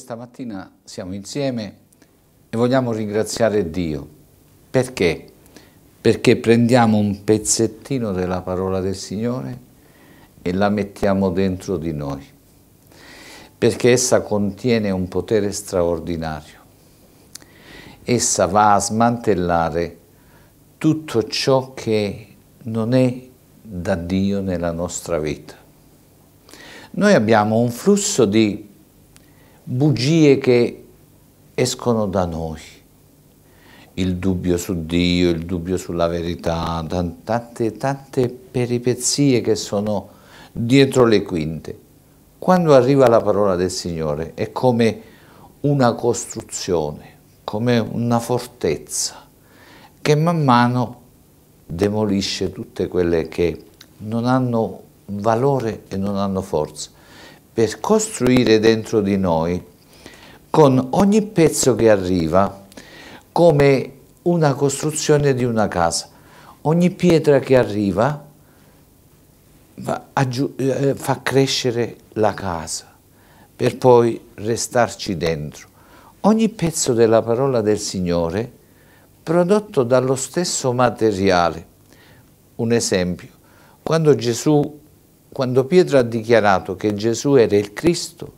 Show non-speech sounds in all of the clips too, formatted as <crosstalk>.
questa mattina siamo insieme e vogliamo ringraziare Dio. Perché? Perché prendiamo un pezzettino della parola del Signore e la mettiamo dentro di noi, perché essa contiene un potere straordinario. Essa va a smantellare tutto ciò che non è da Dio nella nostra vita. Noi abbiamo un flusso di bugie che escono da noi. Il dubbio su Dio, il dubbio sulla verità, tante, tante peripezie che sono dietro le quinte. Quando arriva la parola del Signore è come una costruzione, come una fortezza che man mano demolisce tutte quelle che non hanno valore e non hanno forza per costruire dentro di noi, con ogni pezzo che arriva, come una costruzione di una casa. Ogni pietra che arriva eh, fa crescere la casa per poi restarci dentro. Ogni pezzo della parola del Signore prodotto dallo stesso materiale. Un esempio, quando Gesù quando Pietro ha dichiarato che Gesù era il Cristo,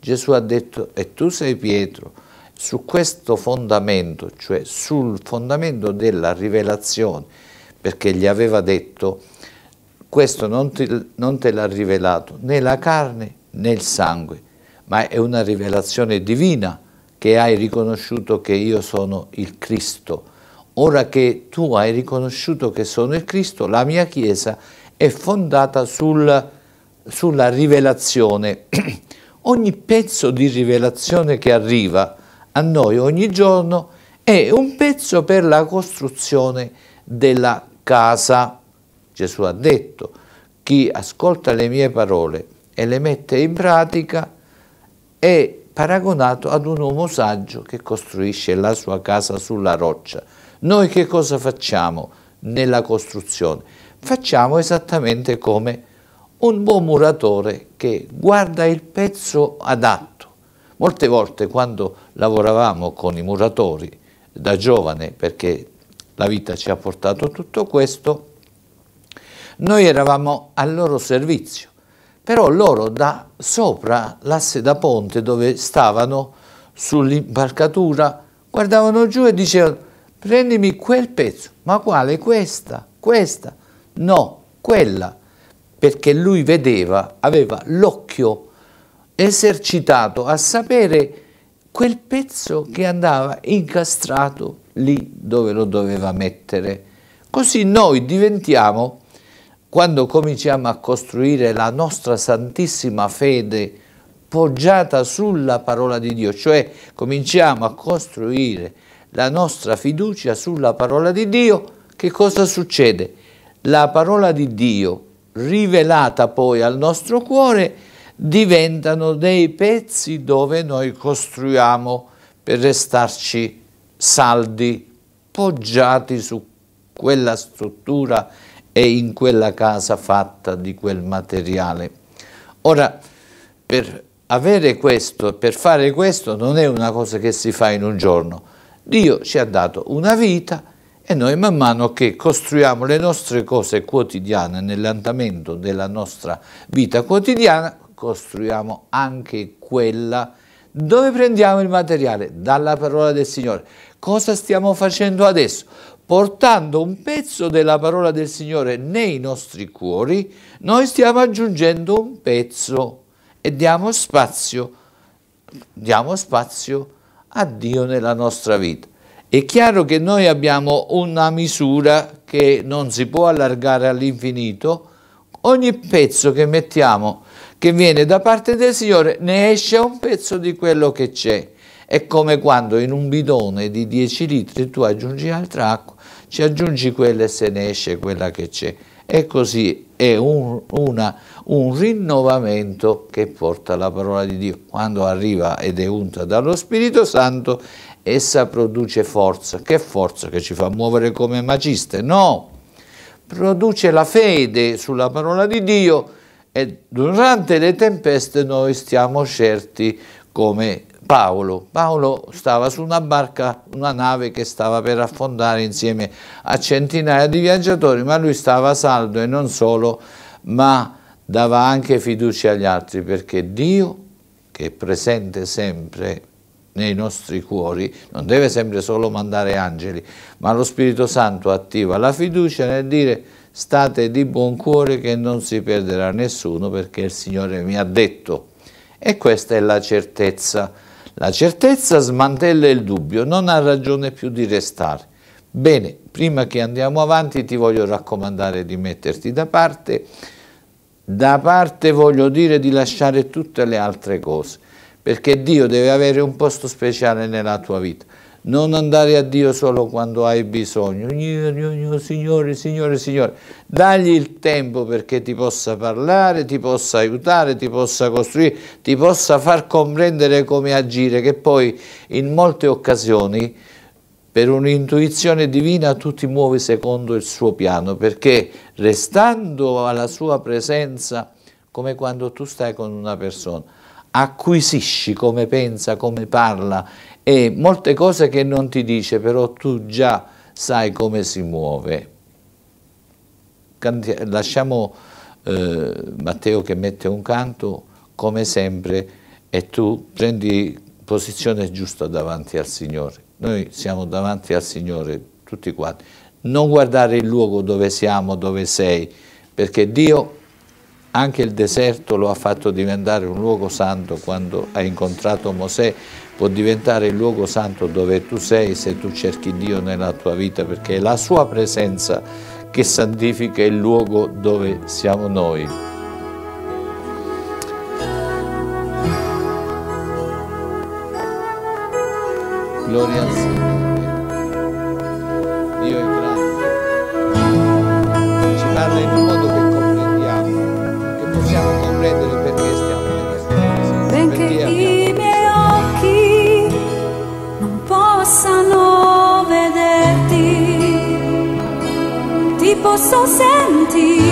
Gesù ha detto e tu sei Pietro, su questo fondamento, cioè sul fondamento della rivelazione, perché gli aveva detto questo non, ti, non te l'ha rivelato né la carne né il sangue, ma è una rivelazione divina che hai riconosciuto che io sono il Cristo. Ora che tu hai riconosciuto che sono il Cristo, la mia Chiesa è fondata sul, sulla rivelazione. <clears throat> ogni pezzo di rivelazione che arriva a noi ogni giorno è un pezzo per la costruzione della casa. Gesù ha detto, chi ascolta le mie parole e le mette in pratica è paragonato ad un uomo saggio che costruisce la sua casa sulla roccia. Noi che cosa facciamo nella costruzione? facciamo esattamente come un buon muratore che guarda il pezzo adatto. Molte volte quando lavoravamo con i muratori da giovane, perché la vita ci ha portato tutto questo, noi eravamo al loro servizio, però loro da sopra l'asse da ponte dove stavano sull'imbarcatura guardavano giù e dicevano prendimi quel pezzo, ma quale? Questa, questa. No, quella, perché lui vedeva, aveva l'occhio esercitato a sapere quel pezzo che andava incastrato lì dove lo doveva mettere. Così noi diventiamo, quando cominciamo a costruire la nostra santissima fede poggiata sulla parola di Dio, cioè cominciamo a costruire la nostra fiducia sulla parola di Dio, che cosa succede? la parola di Dio rivelata poi al nostro cuore diventano dei pezzi dove noi costruiamo per restarci saldi, poggiati su quella struttura e in quella casa fatta di quel materiale. Ora, per avere questo, per fare questo, non è una cosa che si fa in un giorno. Dio ci ha dato una vita, e noi man mano che costruiamo le nostre cose quotidiane nell'andamento della nostra vita quotidiana, costruiamo anche quella dove prendiamo il materiale? Dalla parola del Signore. Cosa stiamo facendo adesso? Portando un pezzo della parola del Signore nei nostri cuori, noi stiamo aggiungendo un pezzo e diamo spazio, diamo spazio a Dio nella nostra vita. È chiaro che noi abbiamo una misura che non si può allargare all'infinito, ogni pezzo che mettiamo che viene da parte del Signore ne esce un pezzo di quello che c'è. È come quando in un bidone di 10 litri tu aggiungi altra acqua, ci aggiungi quella e se ne esce quella che c'è. E così è un, una, un, rinnovamento che porta la parola di Dio. Quando arriva ed è unta dallo Spirito Santo Essa produce forza. Che forza che ci fa muovere come magiste? No! Produce la fede sulla parola di Dio e durante le tempeste noi stiamo certi come Paolo. Paolo stava su una barca, una nave che stava per affondare insieme a centinaia di viaggiatori, ma lui stava saldo e non solo, ma dava anche fiducia agli altri perché Dio, che è presente sempre nei nostri cuori, non deve sempre solo mandare angeli, ma lo Spirito Santo attiva la fiducia nel dire state di buon cuore che non si perderà nessuno perché il Signore mi ha detto. E questa è la certezza. La certezza smantella il dubbio, non ha ragione più di restare. Bene, prima che andiamo avanti ti voglio raccomandare di metterti da parte, da parte voglio dire di lasciare tutte le altre cose perché Dio deve avere un posto speciale nella tua vita. Non andare a Dio solo quando hai bisogno. Signore, Signore, Signore. Dagli il tempo perché ti possa parlare, ti possa aiutare, ti possa costruire, ti possa far comprendere come agire, che poi in molte occasioni per un'intuizione divina tu ti muovi secondo il suo piano, perché restando alla sua presenza, come quando tu stai con una persona, acquisisci come pensa, come parla e molte cose che non ti dice, però tu già sai come si muove. Lasciamo eh, Matteo che mette un canto, come sempre, e tu prendi posizione giusta davanti al Signore. Noi siamo davanti al Signore, tutti quanti. Non guardare il luogo dove siamo, dove sei, perché Dio anche il deserto lo ha fatto diventare un luogo santo quando ha incontrato Mosè, può diventare il luogo santo dove tu sei se tu cerchi Dio nella tua vita, perché è la sua presenza che santifica il luogo dove siamo noi. Gloria al Signore. posso sentire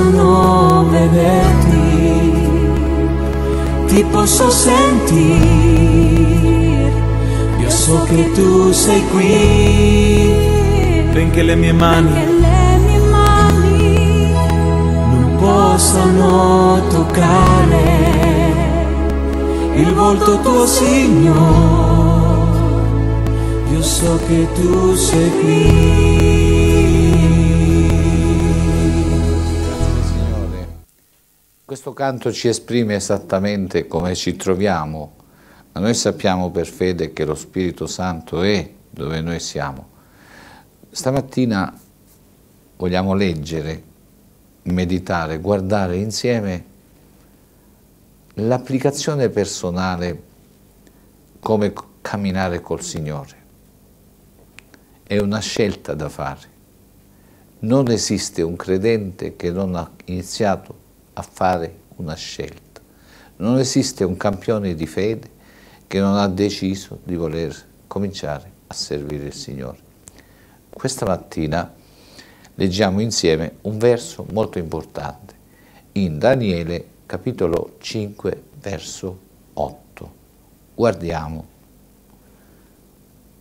possono vederti, ti posso sentire, io so che tu sei qui, benché le mie mani, le mie mani non possano toccare il volto tuo Signore, io so che tu sei qui. Questo canto ci esprime esattamente come ci troviamo, ma noi sappiamo per fede che lo Spirito Santo è dove noi siamo. Stamattina vogliamo leggere, meditare, guardare insieme l'applicazione personale come camminare col Signore. È una scelta da fare. Non esiste un credente che non ha iniziato a fare una scelta. Non esiste un campione di fede che non ha deciso di voler cominciare a servire il Signore. Questa mattina leggiamo insieme un verso molto importante in Daniele capitolo 5 verso 8. Guardiamo.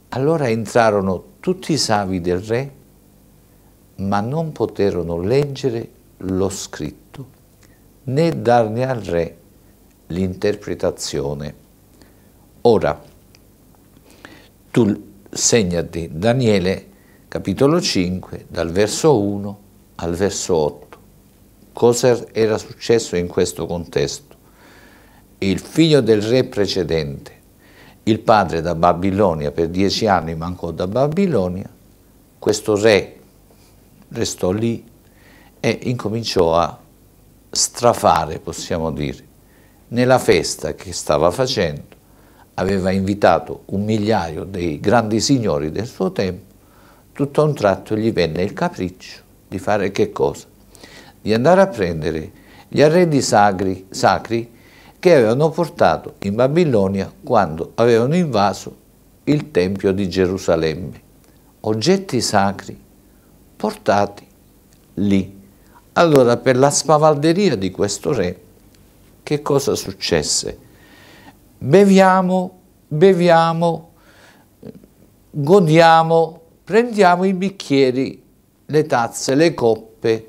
Allora entrarono tutti i savi del re, ma non poterono leggere lo scritto né darne al re l'interpretazione. Ora, tu segnati Daniele capitolo 5 dal verso 1 al verso 8. Cosa era successo in questo contesto? Il figlio del re precedente, il padre da Babilonia, per dieci anni mancò da Babilonia, questo re restò lì e incominciò a strafare, possiamo dire. Nella festa che stava facendo aveva invitato un migliaio dei grandi signori del suo tempo, tutto a un tratto gli venne il capriccio di fare che cosa? Di andare a prendere gli arredi sacri, sacri che avevano portato in Babilonia quando avevano invaso il Tempio di Gerusalemme. Oggetti sacri portati lì allora, per la spavalderia di questo re, che cosa successe? Beviamo, beviamo, godiamo, prendiamo i bicchieri, le tazze, le coppe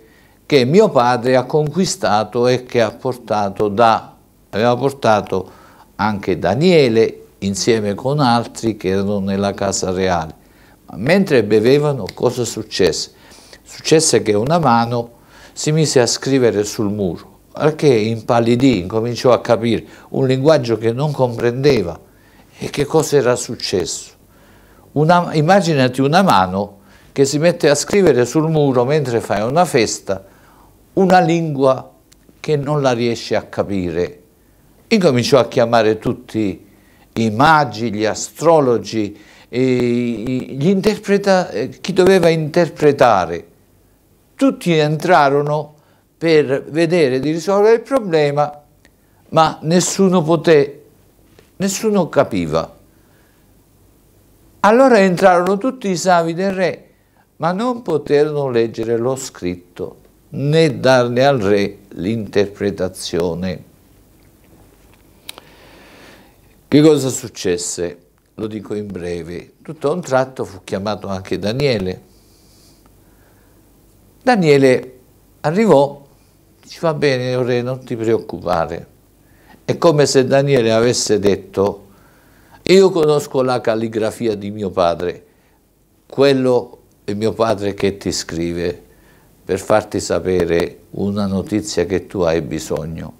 che mio padre ha conquistato e che ha portato da, aveva portato anche Daniele insieme con altri che erano nella casa reale. Ma mentre bevevano cosa successe? Successe che una mano si mise a scrivere sul muro. Perché impallidì, incominciò a capire un linguaggio che non comprendeva e che cosa era successo. Una, immaginati una mano che si mette a scrivere sul muro mentre fai una festa una lingua che non la riesce a capire. Incominciò a chiamare tutti i magi, gli astrologi, gli eh, chi doveva interpretare tutti entrarono per vedere di risolvere il problema, ma nessuno poté, nessuno capiva. Allora entrarono tutti i savi del re, ma non poterono leggere lo scritto né darne al re l'interpretazione. Che cosa successe? Lo dico in breve. Tutto a un tratto fu chiamato anche Daniele Daniele arrivò, dice va bene oh Re, non ti preoccupare. È come se Daniele avesse detto, io conosco la calligrafia di mio padre, quello è mio padre che ti scrive per farti sapere una notizia che tu hai bisogno.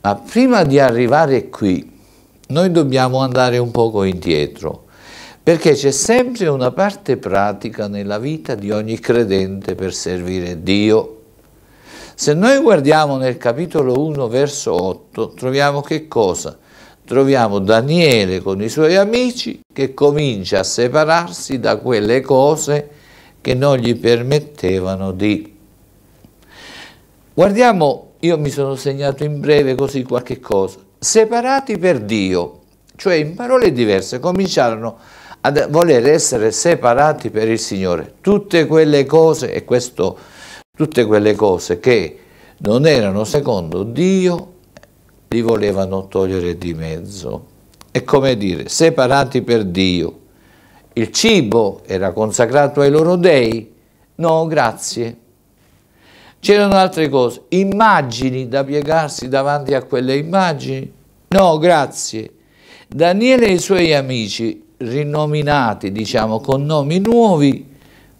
Ma prima di arrivare qui, noi dobbiamo andare un poco indietro perché c'è sempre una parte pratica nella vita di ogni credente per servire Dio. Se noi guardiamo nel capitolo 1 verso 8 troviamo che cosa? Troviamo Daniele con i suoi amici che comincia a separarsi da quelle cose che non gli permettevano di. Guardiamo, io mi sono segnato in breve così qualche cosa. Separati per Dio, cioè in parole diverse cominciarono a a voler essere separati per il Signore. Tutte quelle cose, e questo, tutte quelle cose che non erano secondo Dio, li volevano togliere di mezzo. È come dire, separati per Dio. Il cibo era consacrato ai loro dei? No, grazie. C'erano altre cose, immagini da piegarsi davanti a quelle immagini? No, grazie. Daniele e i suoi amici rinominati, diciamo, con nomi nuovi,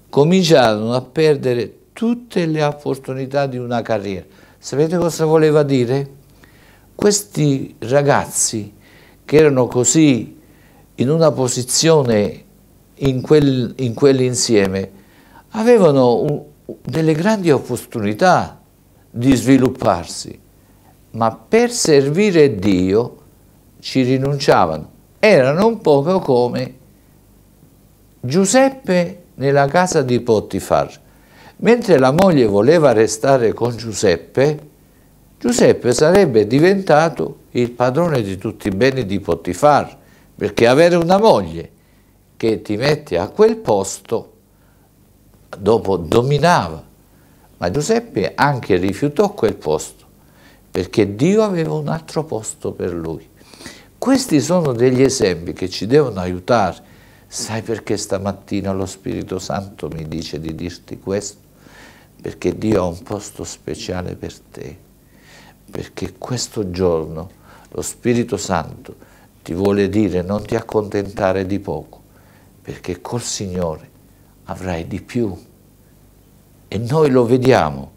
cominciarono a perdere tutte le opportunità di una carriera. Sapete cosa voleva dire? Questi ragazzi che erano così in una posizione in, quel, in quell'insieme avevano un, delle grandi opportunità di svilupparsi, ma per servire Dio ci rinunciavano erano un poco come Giuseppe nella casa di Potifar. Mentre la moglie voleva restare con Giuseppe, Giuseppe sarebbe diventato il padrone di tutti i beni di Potifar, perché avere una moglie che ti mette a quel posto, dopo dominava. Ma Giuseppe anche rifiutò quel posto, perché Dio aveva un altro posto per lui. Questi sono degli esempi che ci devono aiutare. Sai perché stamattina lo Spirito Santo mi dice di dirti questo? Perché Dio ha un posto speciale per te. Perché questo giorno lo Spirito Santo ti vuole dire non ti accontentare di poco, perché col Signore avrai di più. E noi lo vediamo.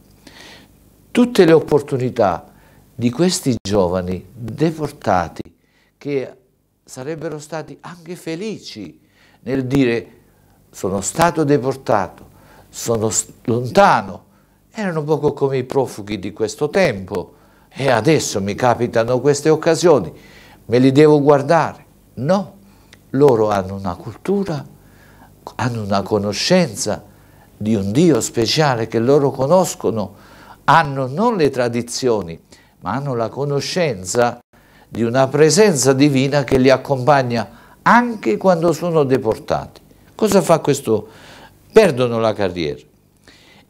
Tutte le opportunità di questi giovani deportati che sarebbero stati anche felici nel dire sono stato deportato, sono lontano, erano un poco come i profughi di questo tempo e adesso mi capitano queste occasioni, me li devo guardare. No, loro hanno una cultura, hanno una conoscenza di un Dio speciale che loro conoscono, hanno non le tradizioni, ma hanno la conoscenza di una presenza divina che li accompagna anche quando sono deportati. Cosa fa questo? Perdono la carriera.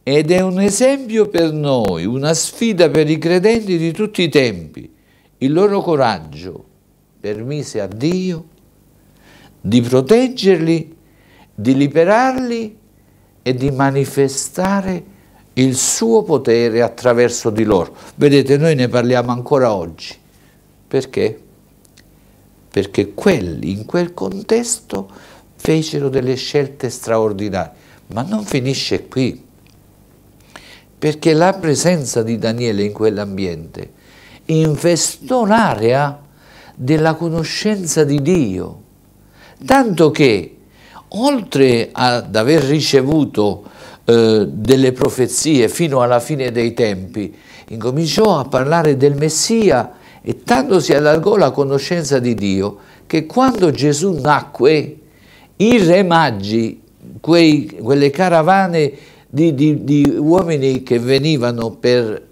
Ed è un esempio per noi, una sfida per i credenti di tutti i tempi. Il loro coraggio permise a Dio di proteggerli, di liberarli e di manifestare il suo potere attraverso di loro. Vedete, noi ne parliamo ancora oggi. Perché? Perché quelli in quel contesto fecero delle scelte straordinarie. Ma non finisce qui, perché la presenza di Daniele in quell'ambiente infestò l'area della conoscenza di Dio, tanto che oltre ad aver ricevuto eh, delle profezie fino alla fine dei tempi, incominciò a parlare del Messia e tanto si allargò la conoscenza di Dio che quando Gesù nacque, i re magi, quei, quelle caravane di, di, di, uomini che venivano per,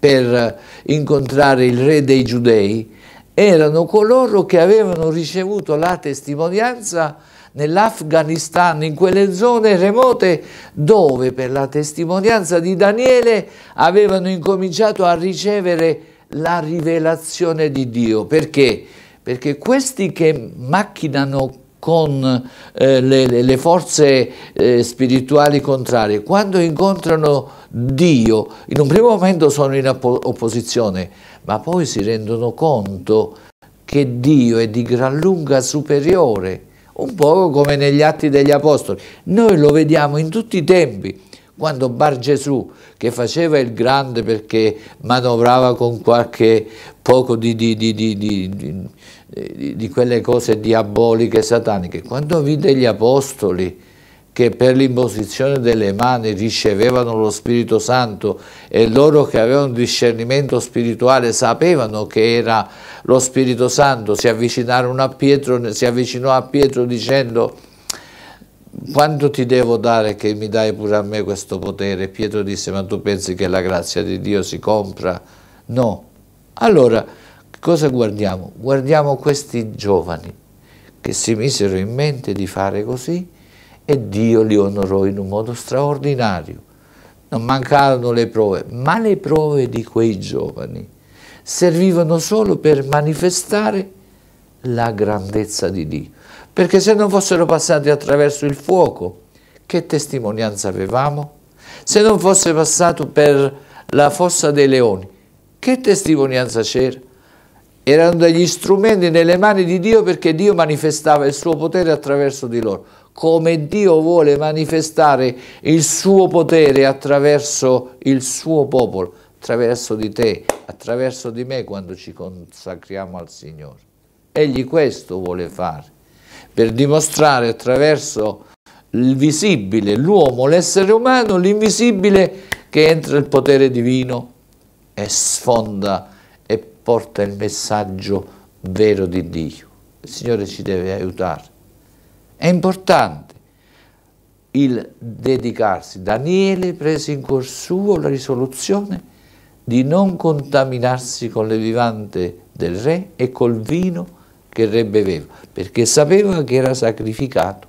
per incontrare il re dei giudei, erano coloro che avevano ricevuto la testimonianza nell'Afghanistan, in quelle zone remote dove per la testimonianza di Daniele avevano incominciato a ricevere la rivelazione di Dio. Perché? Perché questi che macchinano con eh, le, le, forze eh, spirituali contrarie, quando incontrano Dio, in un primo momento sono in opposizione, ma poi si rendono conto che Dio è di gran lunga superiore, un po' come negli Atti degli Apostoli. Noi lo vediamo in tutti i tempi quando Bar Gesù, che faceva il grande perché manovrava con qualche poco di, di, di, di, quelle cose diaboliche, sataniche, quando vide gli apostoli che per l'imposizione delle mani ricevevano lo Spirito Santo e loro che avevano discernimento spirituale sapevano che era lo Spirito Santo, si avvicinarono a Pietro, si avvicinò a Pietro dicendo quanto ti devo dare che mi dai pure a me questo potere? Pietro disse, ma tu pensi che la grazia di Dio si compra? No. Allora, cosa guardiamo? Guardiamo questi giovani che si misero in mente di fare così e Dio li onorò in un modo straordinario. Non mancarono le prove, ma le prove di quei giovani servivano solo per manifestare la grandezza di Dio perché se non fossero passati attraverso il fuoco, che testimonianza avevamo? Se non fosse passato per la fossa dei leoni, che testimonianza c'era? Erano degli strumenti nelle mani di Dio perché Dio manifestava il suo potere attraverso di loro. Come Dio vuole manifestare il suo potere attraverso il suo popolo, attraverso di te, attraverso di me quando ci consacriamo al Signore. Egli questo vuole fare per dimostrare attraverso il visibile, l'uomo, l'essere umano, l'invisibile che entra il potere divino e sfonda e porta il messaggio vero di Dio. Il Signore ci deve aiutare. È importante il dedicarsi. Daniele prese in cuor suo la risoluzione di non contaminarsi con le vivande del re e col vino che re beveva, perché sapeva che era sacrificato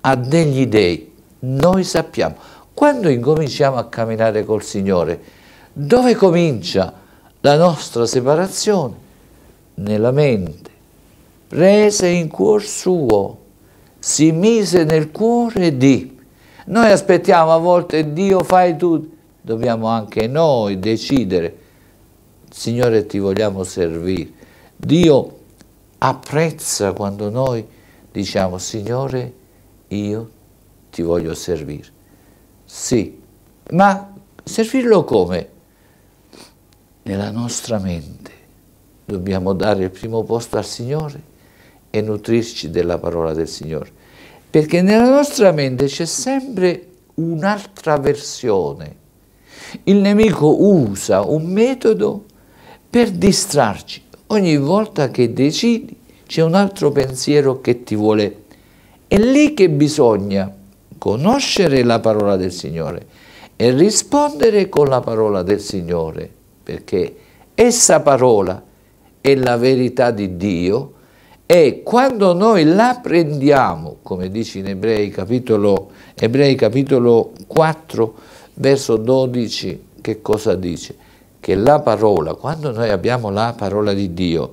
a degli dei. Noi sappiamo, quando incominciamo a camminare col Signore, dove comincia la nostra separazione? Nella mente. Prese in cuor suo, si mise nel cuore di. Noi aspettiamo a volte Dio fai tu, dobbiamo anche noi decidere. Signore ti vogliamo servire. Dio apprezza quando noi diciamo Signore io ti voglio servire. Sì, ma servirlo come? Nella nostra mente dobbiamo dare il primo posto al Signore e nutrirci della parola del Signore. Perché nella nostra mente c'è sempre un'altra versione. Il nemico usa un metodo per distrarci ogni volta che decidi c'è un altro pensiero che ti vuole. È lì che bisogna conoscere la parola del Signore e rispondere con la parola del Signore, perché essa parola è la verità di Dio e quando noi la prendiamo, come dice in Ebrei capitolo, Ebrei capitolo 4, verso 12, che cosa dice? che la parola, quando noi abbiamo la parola di Dio,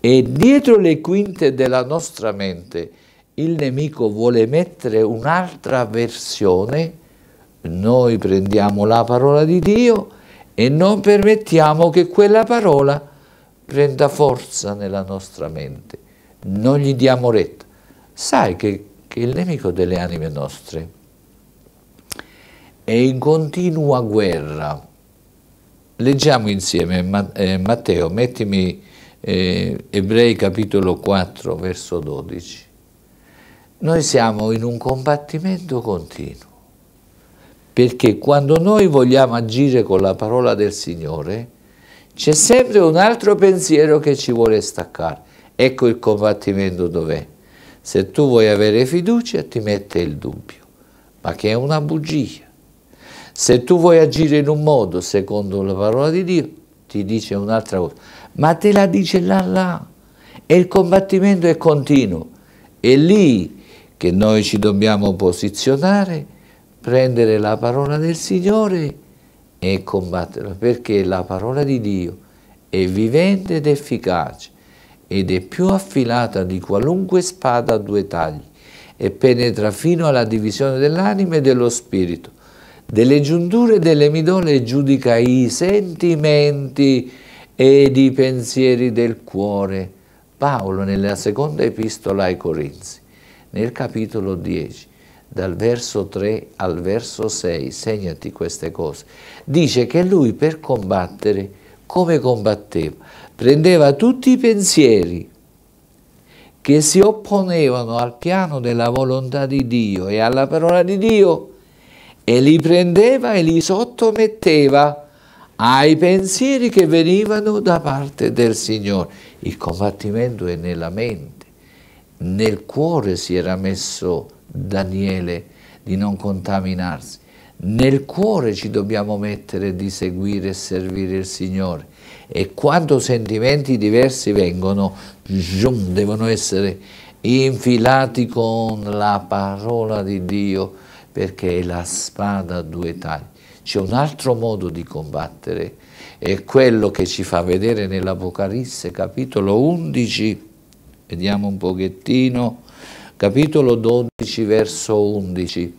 e dietro le quinte della nostra mente il nemico vuole mettere un'altra versione, noi prendiamo la parola di Dio e non permettiamo che quella parola prenda forza nella nostra mente. Non gli diamo retta. Sai che, che il nemico delle anime nostre è in continua guerra Leggiamo insieme eh, Matteo, mettimi eh, Ebrei capitolo 4 verso 12. Noi siamo in un combattimento continuo, perché quando noi vogliamo agire con la parola del Signore, c'è sempre un altro pensiero che ci vuole staccare. Ecco il combattimento dov'è. Se tu vuoi avere fiducia ti mette il dubbio, ma che è una bugia. Se tu vuoi agire in un modo secondo la parola di Dio, ti dice un'altra cosa. Ma te la dice là là. E il combattimento è continuo. È lì che noi ci dobbiamo posizionare, prendere la parola del Signore e combatterla. Perché la parola di Dio è vivente ed efficace ed è più affilata di qualunque spada a due tagli e penetra fino alla divisione dell'anima e dello spirito delle giunture delle midole giudica i sentimenti ed i pensieri del cuore. Paolo nella seconda epistola ai Corinzi, nel capitolo 10, dal verso 3 al verso 6, segnati queste cose, dice che lui per combattere, come combatteva, prendeva tutti i pensieri che si opponevano al piano della volontà di Dio e alla parola di Dio, e li prendeva e li sottometteva ai pensieri che venivano da parte del Signore. Il combattimento è nella mente, nel cuore si era messo Daniele di non contaminarsi, nel cuore ci dobbiamo mettere di seguire e servire il Signore e quando sentimenti diversi vengono, devono essere infilati con la parola di Dio perché è la spada a due tagli. C'è un altro modo di combattere, è quello che ci fa vedere nell'Apocalisse, capitolo 11, vediamo un pochettino, capitolo 12, verso 11.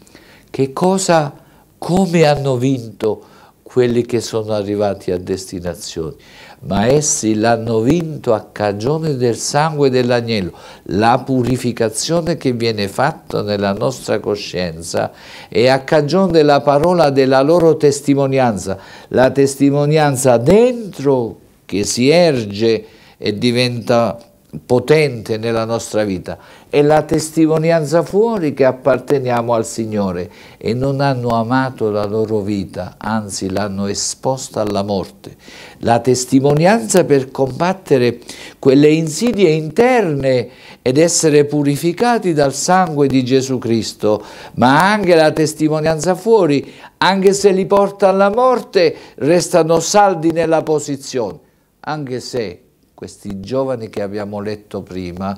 Che cosa, come hanno vinto quelli che sono arrivati a destinazione? ma essi l'hanno vinto a cagione del sangue dell'agnello. La purificazione che viene fatta nella nostra coscienza è a cagione della parola della loro testimonianza, la testimonianza dentro che si erge e diventa potente nella nostra vita è la testimonianza fuori che apparteniamo al Signore e non hanno amato la loro vita, anzi l'hanno esposta alla morte. La testimonianza per combattere quelle insidie interne ed essere purificati dal sangue di Gesù Cristo, ma anche la testimonianza fuori, anche se li porta alla morte, restano saldi nella posizione, anche se questi giovani che abbiamo letto prima,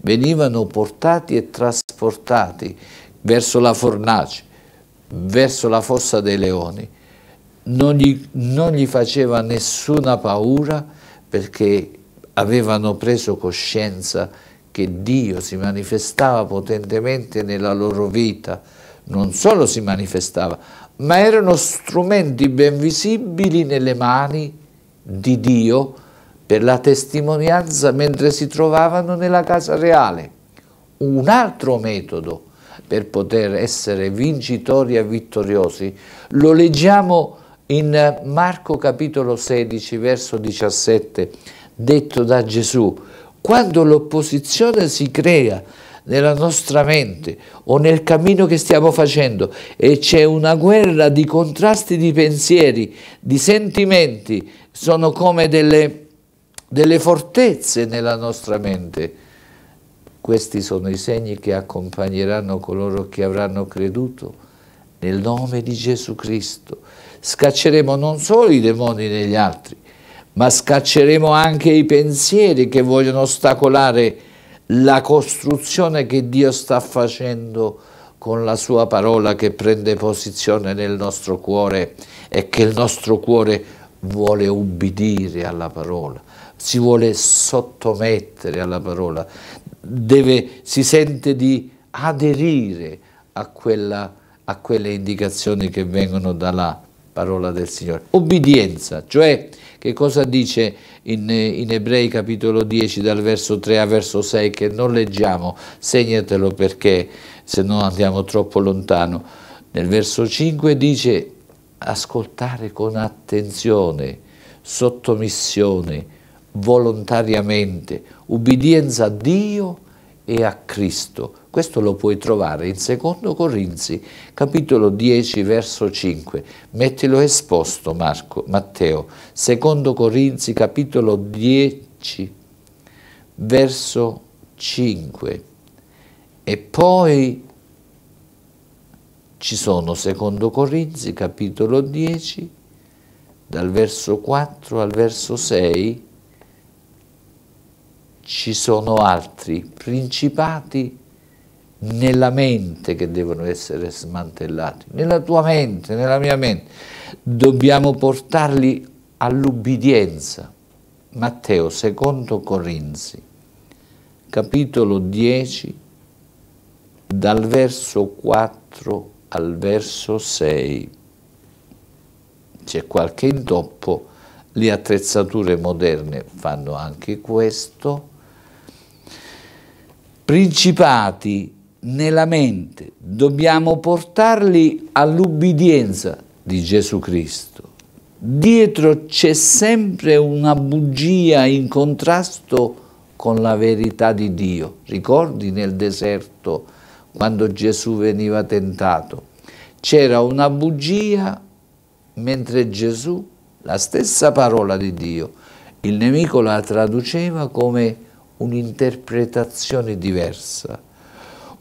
venivano portati e trasportati verso la fornace, verso la fossa dei leoni. Non gli, non gli faceva nessuna paura perché avevano preso coscienza che Dio si manifestava potentemente nella loro vita, non solo si manifestava, ma erano strumenti ben visibili nelle mani di Dio per la testimonianza mentre si trovavano nella casa reale. Un altro metodo per poter essere vincitori e vittoriosi lo leggiamo in Marco capitolo 16 verso 17 detto da Gesù quando l'opposizione si crea nella nostra mente o nel cammino che stiamo facendo e c'è una guerra di contrasti di pensieri, di sentimenti, sono come delle delle fortezze nella nostra mente. Questi sono i segni che accompagneranno coloro che avranno creduto nel nome di Gesù Cristo. Scacceremo non solo i demoni negli altri, ma scacceremo anche i pensieri che vogliono ostacolare la costruzione che Dio sta facendo con la sua parola che prende posizione nel nostro cuore e che il nostro cuore vuole ubbidire alla parola si vuole sottomettere alla parola, deve, si sente di aderire a, quella, a quelle indicazioni che vengono dalla parola del Signore. Obbedienza, cioè che cosa dice in, in, Ebrei capitolo 10 dal verso 3 al verso 6 che non leggiamo, segnatelo perché se no andiamo troppo lontano. Nel verso 5 dice ascoltare con attenzione, sottomissione, volontariamente, ubbidienza a Dio e a Cristo. Questo lo puoi trovare in 2 Corinzi, capitolo 10, verso 5. Mettilo esposto, Marco, Matteo. 2 Corinzi, capitolo 10, verso 5. E poi ci sono 2 Corinzi, capitolo 10, dal verso 4 al verso 6, ci sono altri principati nella mente che devono essere smantellati, nella tua mente, nella mia mente. Dobbiamo portarli all'ubbidienza. Matteo, secondo Corinzi, capitolo 10, dal verso 4 al verso 6. C'è qualche intoppo, le attrezzature moderne fanno anche questo, principati nella mente, dobbiamo portarli all'ubbidienza di Gesù Cristo. Dietro c'è sempre una bugia in contrasto con la verità di Dio. Ricordi nel deserto quando Gesù veniva tentato? C'era una bugia mentre Gesù, la stessa parola di Dio, il nemico la traduceva come un'interpretazione diversa.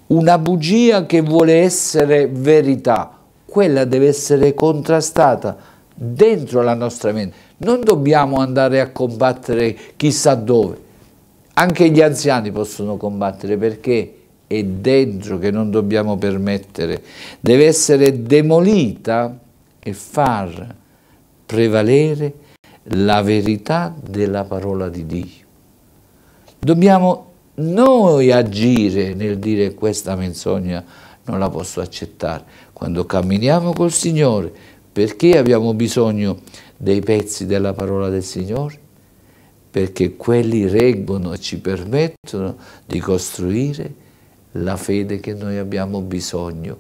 Una bugia che vuole essere verità, quella deve essere contrastata dentro la nostra mente. Non dobbiamo andare a combattere chissà dove. Anche gli anziani possono combattere perché è dentro che non dobbiamo permettere. Deve essere demolita e far prevalere la verità della parola di Dio. Dobbiamo noi agire nel dire questa menzogna non la posso accettare. Quando camminiamo col Signore, perché abbiamo bisogno dei pezzi della parola del Signore? Perché quelli reggono e ci permettono di costruire la fede che noi abbiamo bisogno.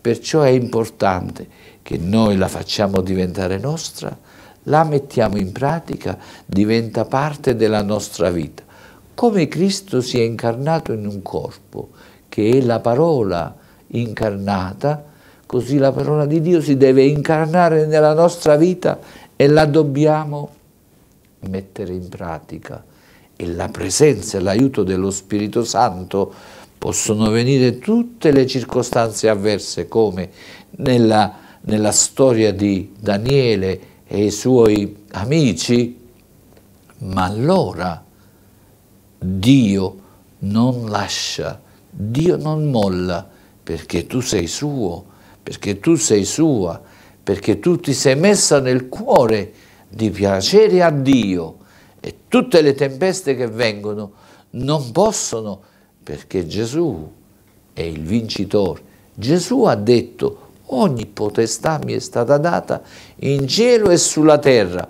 Perciò è importante che noi la facciamo diventare nostra, la mettiamo in pratica, diventa parte della nostra vita come Cristo si è incarnato in un corpo, che è la parola incarnata, così la parola di Dio si deve incarnare nella nostra vita e la dobbiamo mettere in pratica. E la presenza e l'aiuto dello Spirito Santo possono venire tutte le circostanze avverse, come nella, nella storia di Daniele e i suoi amici, ma allora Dio non lascia, Dio non molla, perché tu sei suo, perché tu sei sua, perché tu ti sei messa nel cuore di piacere a Dio e tutte le tempeste che vengono non possono, perché Gesù è il vincitore. Gesù ha detto, ogni potestà mi è stata data in cielo e sulla terra,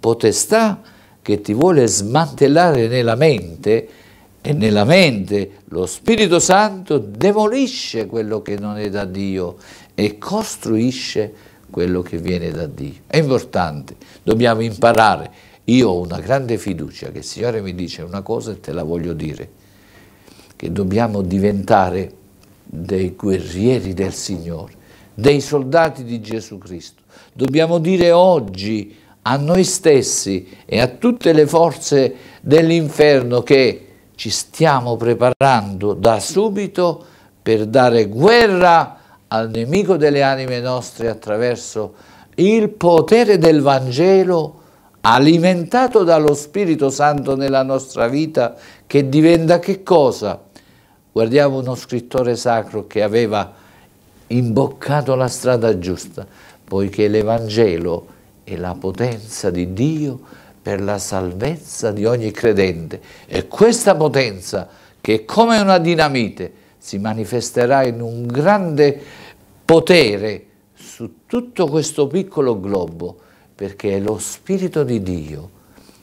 potestà che ti vuole smantellare nella mente e nella mente lo Spirito Santo demolisce quello che non è da Dio e costruisce quello che viene da Dio. È importante, dobbiamo imparare. Io ho una grande fiducia che il Signore mi dice una cosa e te la voglio dire, che dobbiamo diventare dei guerrieri del Signore, dei soldati di Gesù Cristo. Dobbiamo dire oggi a noi stessi e a tutte le forze dell'inferno che ci stiamo preparando da subito per dare guerra al nemico delle anime nostre attraverso il potere del Vangelo alimentato dallo Spirito Santo nella nostra vita che diventa che cosa? Guardiamo uno scrittore sacro che aveva imboccato la strada giusta, poiché l'Evangelo è è la potenza di Dio per la salvezza di ogni credente. E questa potenza, che è come una dinamite, si manifesterà in un grande potere su tutto questo piccolo globo, perché è lo Spirito di Dio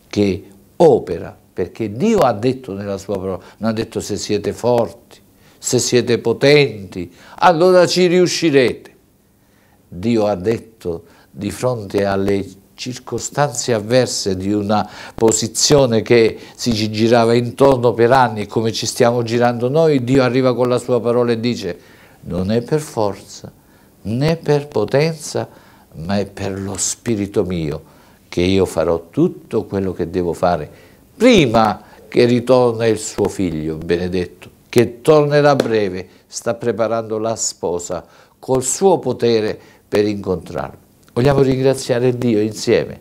che opera, perché Dio ha detto nella sua parola, non ha detto se siete forti, se siete potenti, allora ci riuscirete. Dio ha detto di fronte alle circostanze avverse di una posizione che si girava intorno per anni, come ci stiamo girando noi, Dio arriva con la sua parola e dice non è per forza né per potenza, ma è per lo spirito mio che io farò tutto quello che devo fare prima che ritorna il suo figlio benedetto, che tornerà breve, sta preparando la sposa col suo potere per incontrarlo. Vogliamo ringraziare Dio insieme.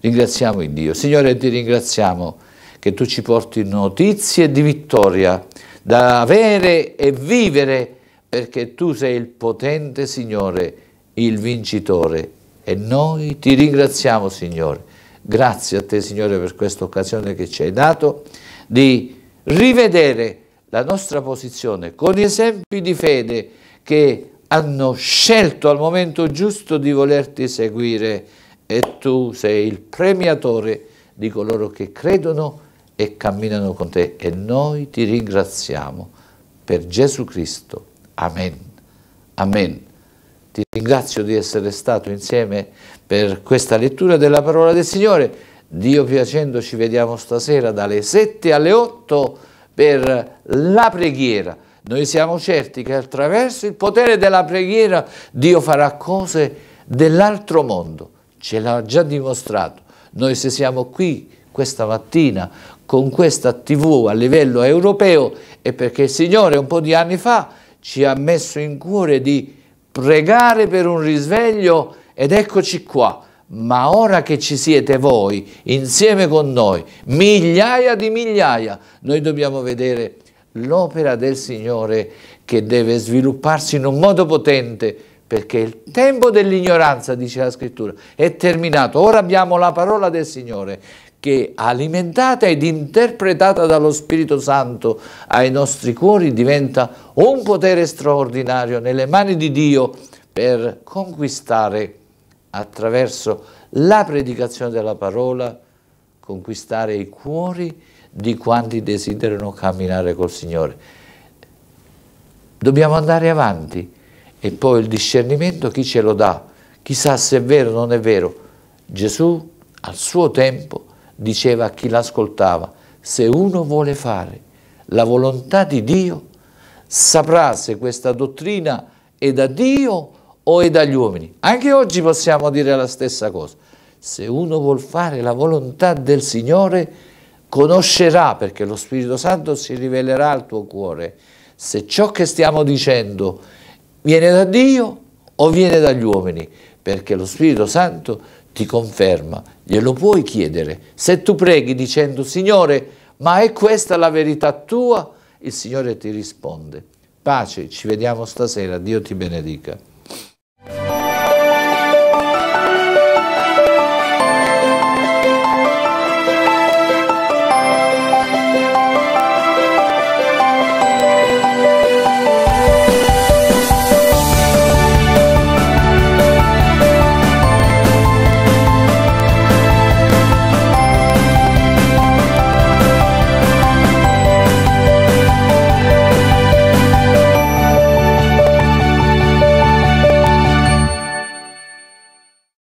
Ringraziamo il Dio. Signore, ti ringraziamo che tu ci porti notizie di vittoria da avere e vivere perché tu sei il potente Signore, il vincitore. E noi ti ringraziamo, Signore. Grazie a te, Signore, per questa occasione che ci hai dato di rivedere la nostra posizione con esempi di fede che hanno scelto al momento giusto di volerti seguire e tu sei il premiatore di coloro che credono e camminano con te e noi ti ringraziamo per Gesù Cristo. Amen. Amen. Ti ringrazio di essere stato insieme per questa lettura della parola del Signore. Dio piacendo ci vediamo stasera dalle 7 alle 8 per la preghiera. Noi siamo certi che attraverso il potere della preghiera Dio farà cose dell'altro mondo. Ce l'ha già dimostrato. Noi se siamo qui questa mattina con questa TV a livello europeo è perché il Signore un po' di anni fa ci ha messo in cuore di pregare per un risveglio ed eccoci qua. Ma ora che ci siete voi, insieme con noi, migliaia di migliaia, noi dobbiamo vedere l'opera del Signore che deve svilupparsi in un modo potente perché il tempo dell'ignoranza, dice la scrittura, è terminato. Ora abbiamo la parola del Signore che alimentata ed interpretata dallo Spirito Santo ai nostri cuori diventa un potere straordinario nelle mani di Dio per conquistare attraverso la predicazione della parola, conquistare i cuori di quanti desiderano camminare col Signore. Dobbiamo andare avanti e poi il discernimento chi ce lo dà? Chissà se è vero o non è vero. Gesù al suo tempo diceva a chi l'ascoltava, se uno vuole fare la volontà di Dio, saprà se questa dottrina è da Dio o è dagli uomini. Anche oggi possiamo dire la stessa cosa. Se uno vuol fare la volontà del Signore, conoscerà perché lo Spirito Santo si rivelerà al tuo cuore se ciò che stiamo dicendo viene da Dio o viene dagli uomini, perché lo Spirito Santo ti conferma, glielo puoi chiedere. Se tu preghi dicendo Signore, ma è questa la verità tua? Il Signore ti risponde. Pace, ci vediamo stasera, Dio ti benedica.